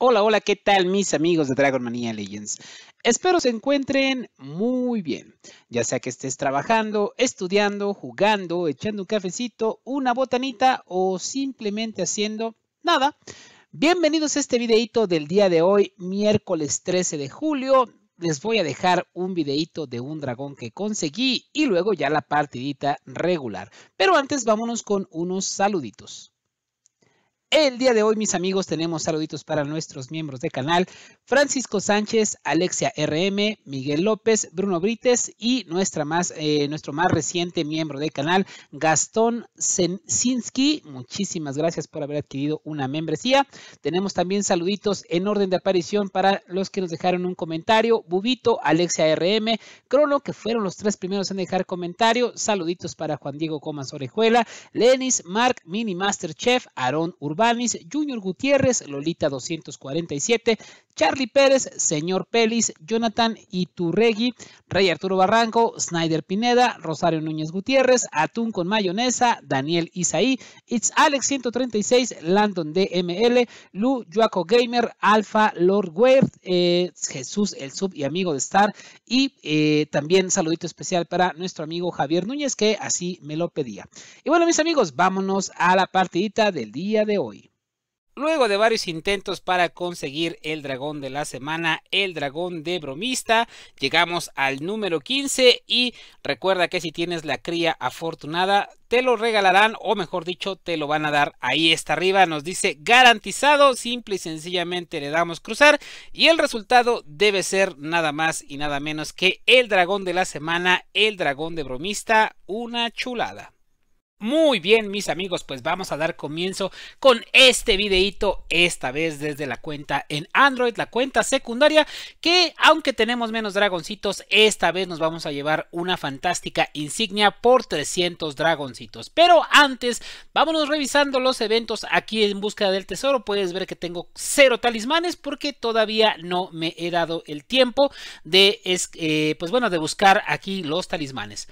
Hola, hola, ¿qué tal mis amigos de Dragon Mania Legends? Espero se encuentren muy bien, ya sea que estés trabajando, estudiando, jugando, echando un cafecito, una botanita o simplemente haciendo nada. Bienvenidos a este videito del día de hoy, miércoles 13 de julio. Les voy a dejar un videito de un dragón que conseguí y luego ya la partidita regular. Pero antes vámonos con unos saluditos. El día de hoy, mis amigos, tenemos saluditos para nuestros miembros de canal. Francisco Sánchez, Alexia RM, Miguel López, Bruno Brites y nuestra más, eh, nuestro más reciente miembro de canal, Gastón Zensinski. Muchísimas gracias por haber adquirido una membresía. Tenemos también saluditos en orden de aparición para los que nos dejaron un comentario. Bubito, Alexia RM, Crono, que fueron los tres primeros en dejar comentario. Saluditos para Juan Diego Comas Orejuela, Lenis, Mark, Mini Master Chef, Aaron, Urbano. Junior Gutiérrez, Lolita 247, Charlie Pérez, Señor Pelis, Jonathan Iturregui, Rey Arturo Barranco, Snyder Pineda, Rosario Núñez Gutiérrez, Atún con Mayonesa, Daniel Isaí, It's Alex 136, Landon DML, Lu Joaco Gamer, Alfa Lord eh, Jesús el Sub y amigo de Star, y eh, también saludito especial para nuestro amigo Javier Núñez que así me lo pedía. Y bueno, mis amigos, vámonos a la partidita del día de hoy. Luego de varios intentos para conseguir el dragón de la semana, el dragón de bromista, llegamos al número 15 y recuerda que si tienes la cría afortunada, te lo regalarán o mejor dicho, te lo van a dar. Ahí está arriba, nos dice garantizado, simple y sencillamente le damos cruzar y el resultado debe ser nada más y nada menos que el dragón de la semana, el dragón de bromista, una chulada. Muy bien mis amigos, pues vamos a dar comienzo con este videito, esta vez desde la cuenta en Android, la cuenta secundaria, que aunque tenemos menos dragoncitos, esta vez nos vamos a llevar una fantástica insignia por 300 dragoncitos. Pero antes, vámonos revisando los eventos aquí en búsqueda del tesoro, puedes ver que tengo cero talismanes porque todavía no me he dado el tiempo de, eh, pues bueno, de buscar aquí los talismanes.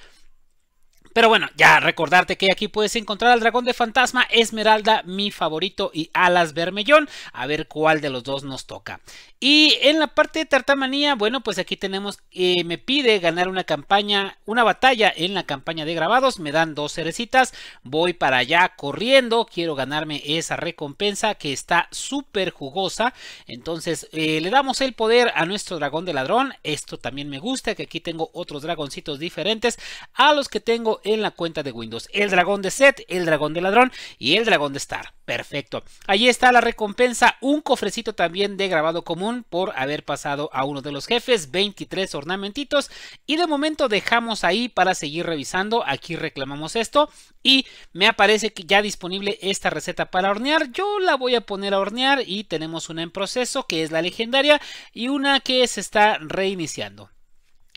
Pero bueno, ya recordarte que aquí puedes encontrar al dragón de fantasma, Esmeralda, mi favorito, y Alas Bermellón. A ver cuál de los dos nos toca. Y en la parte de Tartamanía, bueno, pues aquí tenemos, eh, me pide ganar una campaña, una batalla en la campaña de grabados, me dan dos cerecitas, voy para allá corriendo, quiero ganarme esa recompensa que está súper jugosa, entonces eh, le damos el poder a nuestro dragón de ladrón, esto también me gusta, que aquí tengo otros dragoncitos diferentes a los que tengo en la cuenta de Windows. El dragón de set, el dragón de ladrón y el dragón de star. Perfecto. ahí está la recompensa, un cofrecito también de grabado común por haber pasado a uno de los jefes, 23 ornamentitos y de momento dejamos ahí para seguir revisando. Aquí reclamamos esto y me aparece que ya disponible esta receta para hornear. Yo la voy a poner a hornear y tenemos una en proceso que es la legendaria y una que se está reiniciando.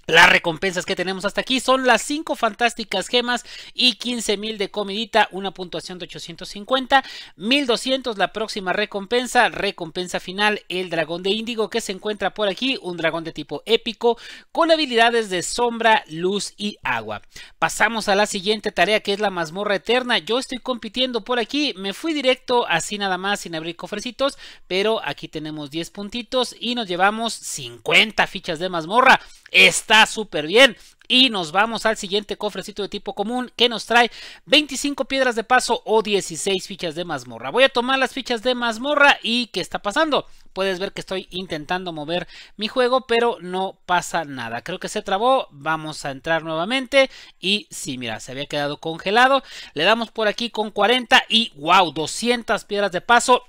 Las recompensas que tenemos hasta aquí son las 5 fantásticas gemas y 15.000 de comidita, una puntuación de 850, 1.200 la próxima recompensa, recompensa final el dragón de índigo que se encuentra por aquí, un dragón de tipo épico con habilidades de sombra, luz y agua. Pasamos a la siguiente tarea que es la mazmorra eterna, yo estoy compitiendo por aquí, me fui directo así nada más sin abrir cofrecitos, pero aquí tenemos 10 puntitos y nos llevamos 50 fichas de mazmorra. Está súper bien. Y nos vamos al siguiente cofrecito de tipo común que nos trae 25 piedras de paso o 16 fichas de mazmorra. Voy a tomar las fichas de mazmorra y ¿qué está pasando? Puedes ver que estoy intentando mover mi juego, pero no pasa nada. Creo que se trabó. Vamos a entrar nuevamente. Y sí, mira, se había quedado congelado. Le damos por aquí con 40 y wow, 200 piedras de paso.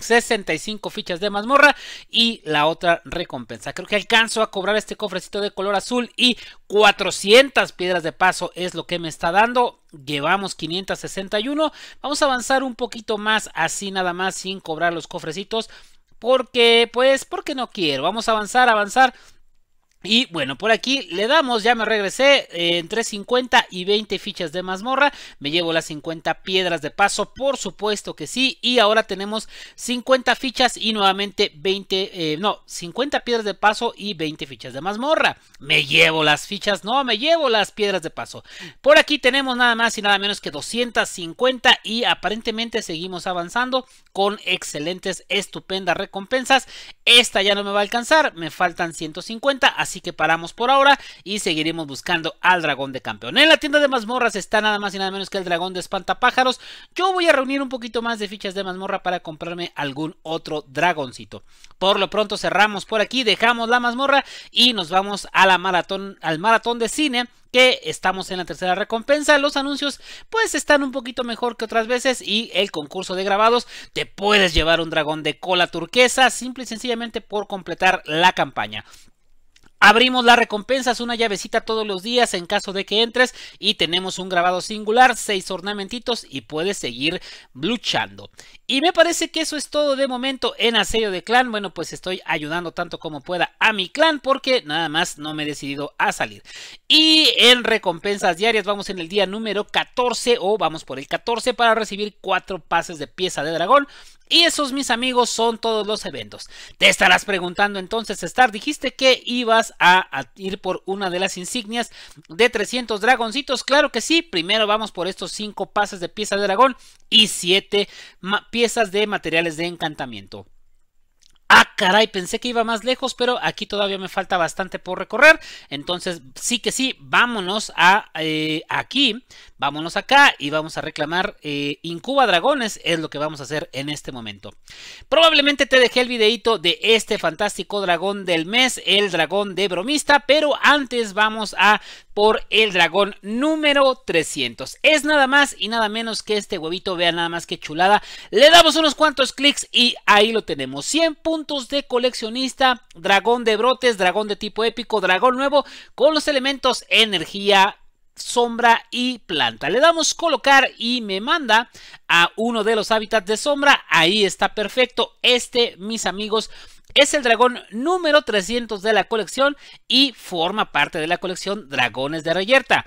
65 fichas de mazmorra y la otra recompensa. Creo que alcanzo a cobrar este cofrecito de color azul y 400 piedras de paso es lo que me está dando. Llevamos 561. Vamos a avanzar un poquito más así nada más sin cobrar los cofrecitos. Porque, pues, porque no quiero. Vamos a avanzar, avanzar. Y bueno, por aquí le damos, ya me regresé, eh, entre 50 y 20 fichas de mazmorra, me llevo las 50 piedras de paso, por supuesto que sí, y ahora tenemos 50 fichas y nuevamente 20, eh, no, 50 piedras de paso y 20 fichas de mazmorra, me llevo las fichas, no, me llevo las piedras de paso. Por aquí tenemos nada más y nada menos que 250 y aparentemente seguimos avanzando con excelentes, estupendas recompensas, esta ya no me va a alcanzar, me faltan 150, así así que paramos por ahora y seguiremos buscando al dragón de campeón. En la tienda de mazmorras está nada más y nada menos que el dragón de espantapájaros. Yo voy a reunir un poquito más de fichas de mazmorra para comprarme algún otro dragoncito. Por lo pronto cerramos por aquí, dejamos la mazmorra y nos vamos a la maratón, al maratón de cine que estamos en la tercera recompensa. Los anuncios pues están un poquito mejor que otras veces y el concurso de grabados te puedes llevar un dragón de cola turquesa simple y sencillamente por completar la campaña. Abrimos las recompensas, una llavecita todos los días en caso de que entres y tenemos un grabado singular, seis ornamentitos y puedes seguir luchando. Y me parece que eso es todo de momento en asedio de clan. Bueno, pues estoy ayudando tanto como pueda a mi clan porque nada más no me he decidido a salir. Y en recompensas diarias vamos en el día número 14 o vamos por el 14 para recibir cuatro pases de pieza de dragón y esos mis amigos son todos los eventos. Te estarás preguntando entonces, Star, dijiste que ibas a ir por una de las insignias de 300 dragoncitos. Claro que sí, primero vamos por estos 5 pases de pieza de dragón y 7 piezas de materiales de encantamiento caray, pensé que iba más lejos, pero aquí todavía me falta bastante por recorrer. Entonces, sí que sí, vámonos a eh, aquí, vámonos acá y vamos a reclamar eh, Incuba Dragones, es lo que vamos a hacer en este momento. Probablemente te dejé el videito de este fantástico dragón del mes, el dragón de bromista, pero antes vamos a por el dragón número 300. Es nada más y nada menos que este huevito, vean nada más que chulada. Le damos unos cuantos clics y ahí lo tenemos. 100 puntos de coleccionista, dragón de brotes, dragón de tipo épico, dragón nuevo con los elementos energía, sombra y planta. Le damos colocar y me manda a uno de los hábitats de sombra. Ahí está perfecto. Este, mis amigos, es el dragón número 300 de la colección y forma parte de la colección Dragones de Reyerta.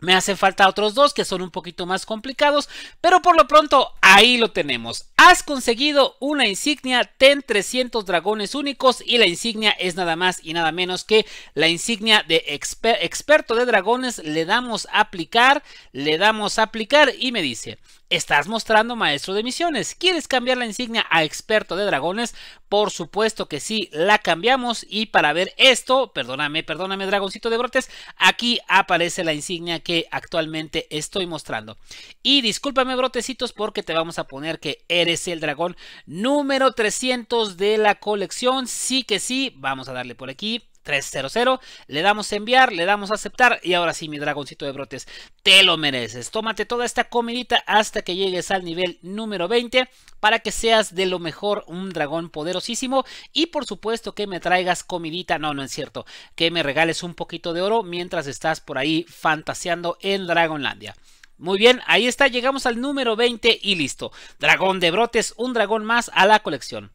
Me hace falta otros dos que son un poquito más complicados, pero por lo pronto ahí lo tenemos. Has conseguido una insignia, ten 300 dragones únicos y la insignia es nada más y nada menos que la insignia de experto de dragones. Le damos a aplicar, le damos a aplicar y me dice, Estás mostrando maestro de misiones. ¿Quieres cambiar la insignia a experto de dragones? Por supuesto que sí, la cambiamos y para ver esto, perdóname, perdóname dragoncito de brotes, aquí aparece la insignia que actualmente estoy mostrando. Y discúlpame brotecitos porque te vamos a poner que eres el dragón número 300 de la colección. Sí que sí, vamos a darle por aquí 300. Le damos enviar, le damos aceptar y ahora sí, mi dragoncito de brotes, te lo mereces. Tómate toda esta comidita hasta que llegues al nivel número 20 para que seas de lo mejor un dragón poderosísimo y por supuesto que me traigas comidita, no, no es cierto, que me regales un poquito de oro mientras estás por ahí fantaseando en Dragonlandia. Muy bien, ahí está, llegamos al número 20 y listo. Dragón de brotes, un dragón más a la colección.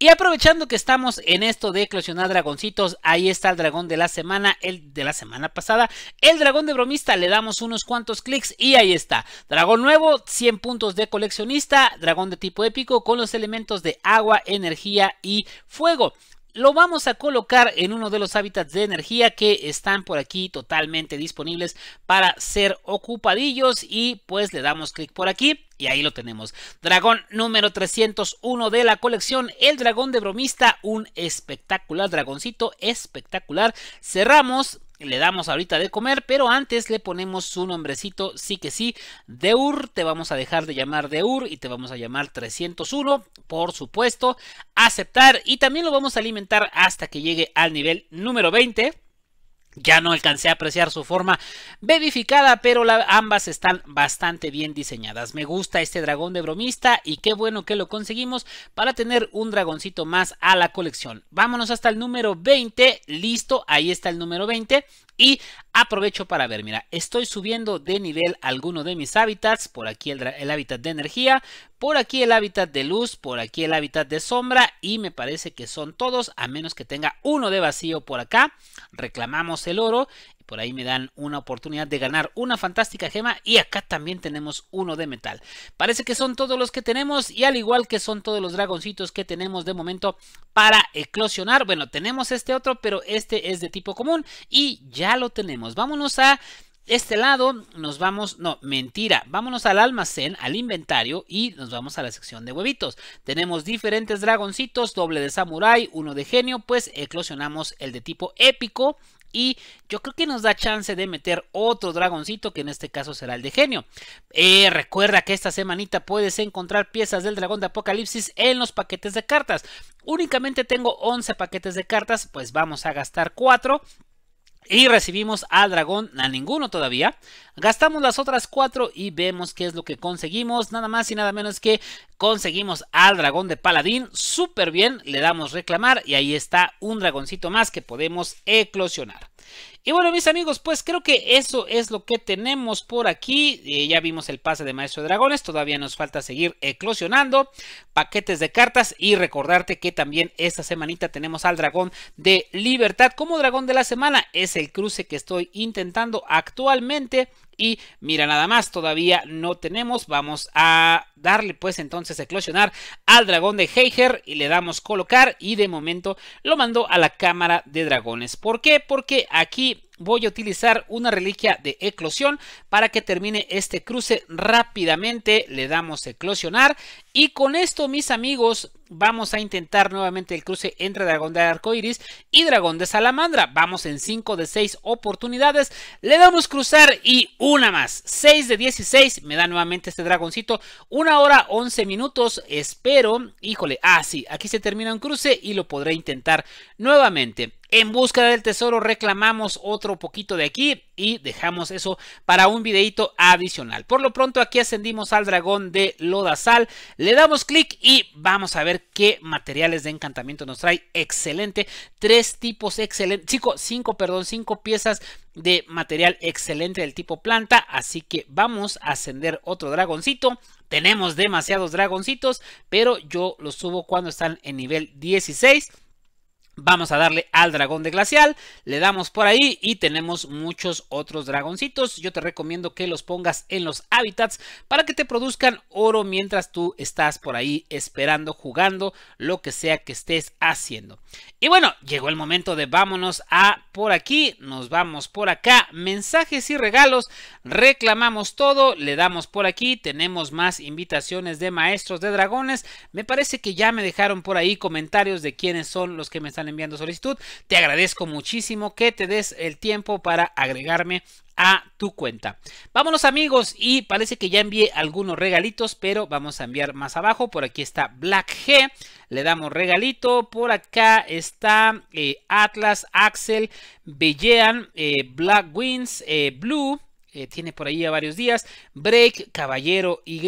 Y aprovechando que estamos en esto de eclosionar dragoncitos, ahí está el dragón de la semana, el de la semana pasada, el dragón de bromista, le damos unos cuantos clics y ahí está. Dragón nuevo, 100 puntos de coleccionista, dragón de tipo épico con los elementos de agua, energía y fuego lo vamos a colocar en uno de los hábitats de energía que están por aquí totalmente disponibles para ser ocupadillos y pues le damos clic por aquí y ahí lo tenemos. Dragón número 301 de la colección. El dragón de bromista. Un espectacular dragoncito. Espectacular. Cerramos le damos ahorita de comer, pero antes le ponemos su nombrecito, sí que sí, Deur, te vamos a dejar de llamar Deur y te vamos a llamar 301, por supuesto, aceptar y también lo vamos a alimentar hasta que llegue al nivel número 20. Ya no alcancé a apreciar su forma bebificada, pero ambas están bastante bien diseñadas. Me gusta este dragón de bromista y qué bueno que lo conseguimos para tener un dragoncito más a la colección. Vámonos hasta el número 20. Listo, ahí está el número 20. Y aprovecho para ver, mira, estoy subiendo de nivel alguno de mis hábitats, por aquí el, hábitat de energía, por aquí el hábitat de luz, por aquí el hábitat de sombra y me parece que son todos, a menos que tenga uno de vacío por acá, reclamamos el oro por ahí me dan una oportunidad de ganar una fantástica gema y acá también tenemos uno de metal. Parece que son todos los que tenemos y al igual que son todos los dragoncitos que tenemos de momento para eclosionar. Bueno, tenemos este otro, pero este es de tipo común y ya lo tenemos. Vámonos a este lado nos vamos, no, mentira, vámonos al almacén, al inventario y nos vamos a la sección de huevitos. Tenemos diferentes dragoncitos, doble de samurai, uno de genio, pues eclosionamos el de tipo épico y yo creo que nos da chance de meter otro dragoncito, que en este caso será el de genio. Eh, recuerda que esta semanita puedes encontrar piezas del dragón de Apocalipsis en los paquetes de cartas. Únicamente tengo 11 paquetes de cartas, pues vamos a gastar 4. Y recibimos al dragón, a ninguno todavía. Gastamos las otras cuatro y vemos qué es lo que conseguimos. Nada más y nada menos que conseguimos al dragón de paladín. Súper bien, le damos reclamar y ahí está un dragoncito más que podemos eclosionar. Y bueno, mis amigos, pues creo que eso es lo que tenemos por aquí. Eh, ya vimos el pase de Maestro de Dragones, todavía nos falta seguir eclosionando paquetes de cartas y recordarte que también esta semanita tenemos al Dragón de Libertad como Dragón de la Semana. Es el cruce que estoy intentando actualmente y mira, nada más, todavía no tenemos. Vamos a darle pues entonces eclosionar al dragón de Heiger y le damos colocar y de momento lo mando a la cámara de dragones. ¿Por qué? Porque aquí voy a utilizar una reliquia de eclosión para que termine este cruce rápidamente. Le damos eclosionar y con esto mis amigos Vamos a intentar nuevamente el cruce entre Dragón de Arcoiris y Dragón de Salamandra. Vamos en 5 de 6 oportunidades. Le damos cruzar y una más. 6 de 16. Me da nuevamente este dragoncito. Una hora 11 minutos. Espero. Híjole. Ah, sí. Aquí se termina un cruce y lo podré intentar nuevamente. En busca del tesoro reclamamos otro poquito de aquí y dejamos eso para un videito adicional. Por lo pronto aquí ascendimos al dragón de Lodazal, le damos clic y vamos a ver qué materiales de encantamiento nos trae. Excelente. Tres tipos excelentes. chicos, cinco, perdón, cinco piezas de material excelente del tipo planta. Así que vamos a ascender otro dragoncito. Tenemos demasiados dragoncitos, pero yo los subo cuando están en nivel 16. Vamos a darle al dragón de glacial, le damos por ahí y tenemos muchos otros dragoncitos. Yo te recomiendo que los pongas en los hábitats para que te produzcan oro mientras tú estás por ahí esperando, jugando, lo que sea que estés haciendo. Y bueno, llegó el momento de vámonos a por aquí, nos vamos por acá, mensajes y regalos, reclamamos todo, le damos por aquí, tenemos más invitaciones de maestros de dragones. Me parece que ya me dejaron por ahí comentarios de quiénes son los que me están enviando solicitud. Te agradezco muchísimo que te des el tiempo para agregarme a tu cuenta. Vámonos amigos y parece que ya envié algunos regalitos, pero vamos a enviar más abajo. Por aquí está Black G, le damos regalito. Por acá está eh, Atlas, Axel, Bellean, eh, Black Wings, eh, Blue. tiene por ahí ya varios días. Break, Caballero Y,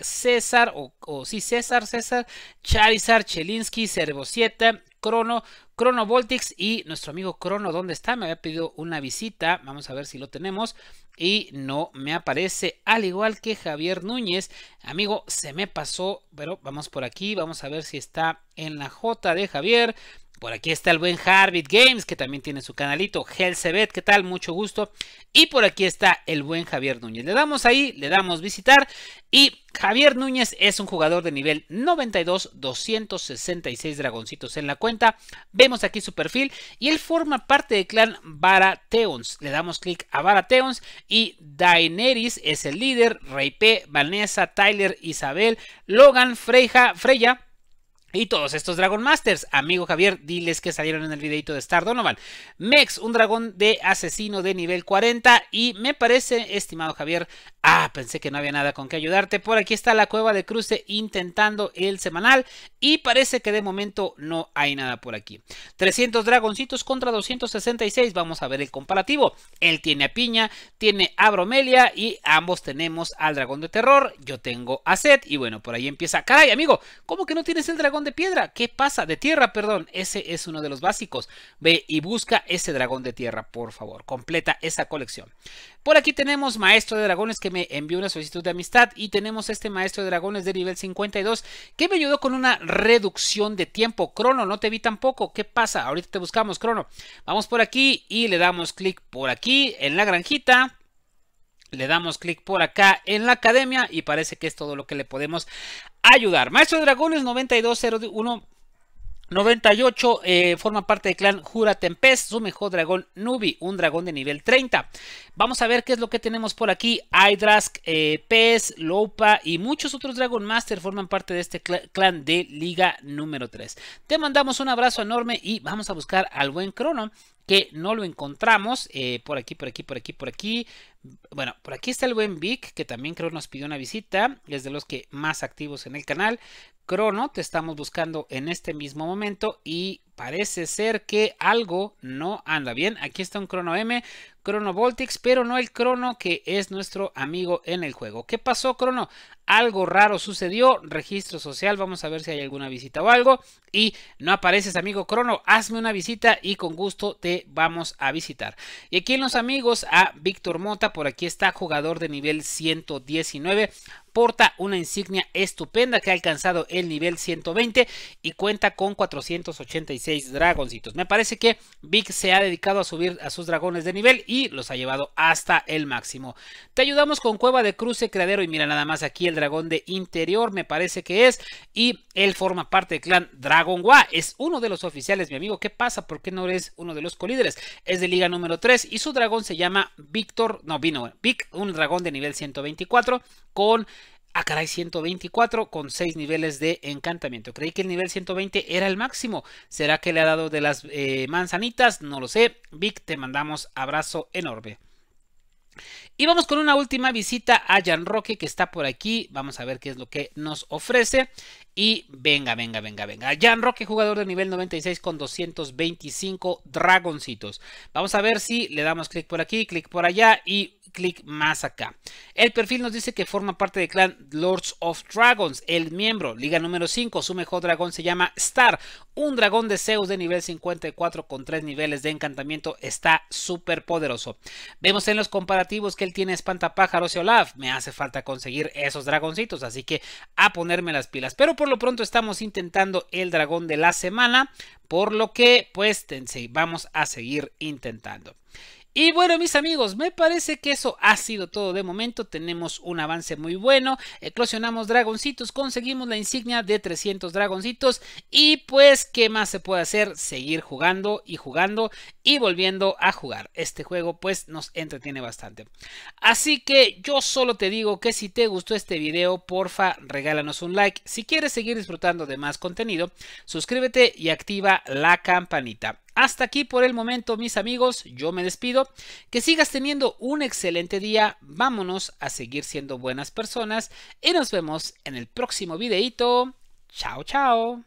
César, o, sí, César, César, Charizard, Chelinsky, Cervosieta, Crono, Crono y nuestro amigo Crono, ¿dónde está? Me había pedido una visita, vamos a ver si lo tenemos y no me aparece, al igual que Javier Núñez, amigo, se me pasó, pero vamos por aquí, vamos a ver si está en la J de Javier, por aquí está el buen Harvard Games, que también tiene su canalito. Helsebet, ¿qué tal? Mucho gusto. Y por aquí está el buen Javier Núñez. Le damos ahí, le damos visitar. Y Javier Núñez es un jugador de nivel 92, 266 dragoncitos en la cuenta. Vemos aquí su perfil y él forma parte del clan Baratheons. Le damos clic a Baratheons y Daenerys es el líder. Rey P, Vanessa, Tyler, Isabel, Logan, Freja, Freya. Y todos estos Dragon Masters, amigo Javier, diles que salieron en el videito de Star Donovan. Mex, un dragón de asesino de nivel 40 y me parece, estimado Javier, Ah, pensé que no había nada con que ayudarte. Por aquí está la cueva de cruce intentando el semanal. Y parece que de momento no hay nada por aquí. 300 dragoncitos contra 266. Vamos a ver el comparativo. Él tiene a Piña, tiene a Bromelia y ambos tenemos al dragón de terror. Yo tengo a Seth. Y bueno, por ahí empieza. Caray, amigo, ¿cómo que no tienes el dragón de piedra? ¿Qué pasa? De tierra, perdón. Ese es uno de los básicos. Ve y busca ese dragón de tierra, por favor. Completa esa colección. Por aquí tenemos Maestro de Dragones que me envió una solicitud de amistad y tenemos este Maestro de Dragones de nivel 52 que me ayudó con una reducción de tiempo. Crono, no te vi tampoco. ¿Qué pasa? Ahorita te buscamos, Crono. Vamos por aquí y le damos clic por aquí en la granjita. Le damos clic por acá en la academia y parece que es todo lo que le podemos ayudar. Maestro de Dragones 9201 98 eh, forma parte del clan Jura Tempest, su mejor dragón Nubi, un dragón de nivel 30. Vamos a ver qué es lo que tenemos por aquí. Hydrask, eh, Pez, Lopa y muchos otros Dragon Master forman parte de este clan de Liga número 3. Te mandamos un abrazo enorme y vamos a buscar al buen Crono que no lo encontramos. Eh, por aquí, por aquí, por aquí, por aquí. Bueno, por aquí está el buen Vic, que también creo nos pidió una visita, es de los que más activos en el canal. Crono, te estamos buscando en este mismo momento y parece ser que algo no anda bien. Aquí está un Crono M, Crono Voltix, pero no el Crono que es nuestro amigo en el juego. ¿Qué pasó, Crono? Algo raro sucedió. Registro social, vamos a ver si hay alguna visita o algo. Y no apareces, amigo Crono. Hazme una visita y con gusto te vamos a visitar. Y aquí en los amigos a Víctor Mota por aquí está, jugador de nivel 119, porta una insignia estupenda que ha alcanzado el nivel 120 y cuenta con 486 dragoncitos. Me parece que Vic se ha dedicado a subir a sus dragones de nivel y los ha llevado hasta el máximo. Te ayudamos con Cueva de Cruce, Creadero y mira nada más aquí el dragón de interior me parece que es y él forma parte del clan Dragon Wa. Es uno de los oficiales, mi amigo. ¿Qué pasa? ¿Por qué no eres uno de los colíderes? Es de liga número 3 y su dragón se llama Victor, no, vino, Vic, un dragón de nivel 124 con Ah, caray, 124 con 6 niveles de encantamiento. Creí que el nivel 120 era el máximo. ¿Será que le ha dado de las eh, manzanitas? No lo sé. Vic, te mandamos abrazo enorme. Y vamos con una última visita a Jan Roque que está por aquí. Vamos a ver qué es lo que nos ofrece. Y venga, venga, venga, venga. Jan Roque, jugador de nivel 96 con 225 dragoncitos. Vamos a ver si le damos clic por aquí, clic por allá y clic más acá. El perfil nos dice que forma parte del clan Lords of Dragons, el miembro, liga número 5, su mejor dragón se llama Star, un dragón de Zeus de nivel 54 con 3 niveles de encantamiento, está súper poderoso. Vemos en los comparativos que él tiene espantapájaros y Olaf, me hace falta conseguir esos dragoncitos, así que a ponerme las pilas, pero por lo pronto estamos intentando el dragón de la semana, por lo que pues vamos a seguir intentando. Y bueno, mis amigos, me parece que eso ha sido todo de momento. Tenemos un avance muy bueno. Eclosionamos dragoncitos, conseguimos la insignia de 300 dragoncitos. Y pues, ¿qué más se puede hacer? Seguir jugando y jugando y volviendo a jugar. Este juego pues nos entretiene bastante. Así que yo solo te digo que si te gustó este video, porfa, regálanos un like. Si quieres seguir disfrutando de más contenido, suscríbete y activa la campanita. Hasta aquí por el momento, mis amigos. Yo me despido. Que sigas teniendo un excelente día. Vámonos a seguir siendo buenas personas. Y nos vemos en el próximo videito. Chao, chao.